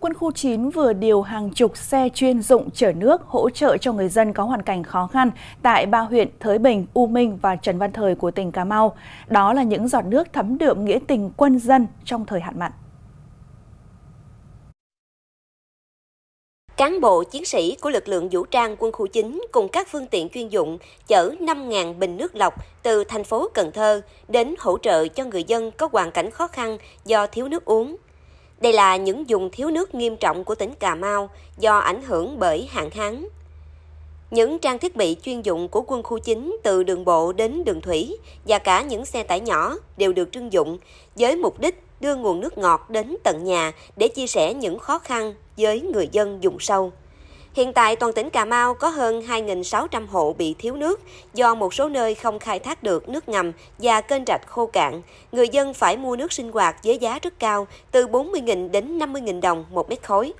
Quân khu 9 vừa điều hàng chục xe chuyên dụng chở nước hỗ trợ cho người dân có hoàn cảnh khó khăn tại ba huyện Thới Bình, U Minh và Trần Văn Thời của tỉnh Cà Mau. Đó là những giọt nước thấm đượm nghĩa tình quân dân trong thời hạn mặn. Cán bộ chiến sĩ của lực lượng vũ trang quân khu 9 cùng các phương tiện chuyên dụng chở 5.000 bình nước lọc từ thành phố Cần Thơ đến hỗ trợ cho người dân có hoàn cảnh khó khăn do thiếu nước uống. Đây là những vùng thiếu nước nghiêm trọng của tỉnh Cà Mau do ảnh hưởng bởi hạn hán. Những trang thiết bị chuyên dụng của quân khu chính từ đường bộ đến đường thủy và cả những xe tải nhỏ đều được trưng dụng với mục đích đưa nguồn nước ngọt đến tận nhà để chia sẻ những khó khăn với người dân vùng sâu. Hiện tại toàn tỉnh Cà Mau có hơn 2.600 hộ bị thiếu nước do một số nơi không khai thác được nước ngầm và kênh rạch khô cạn. Người dân phải mua nước sinh hoạt với giá rất cao, từ 40.000 đến 50.000 đồng một mét khối.